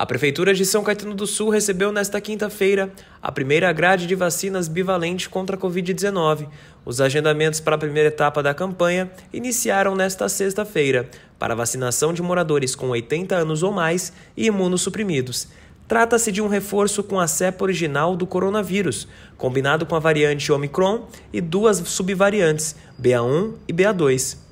A Prefeitura de São Caetano do Sul recebeu nesta quinta-feira a primeira grade de vacinas bivalente contra a Covid-19. Os agendamentos para a primeira etapa da campanha iniciaram nesta sexta-feira para vacinação de moradores com 80 anos ou mais e imunossuprimidos. Trata-se de um reforço com a cepa original do coronavírus, combinado com a variante Omicron e duas subvariantes, BA1 e BA2.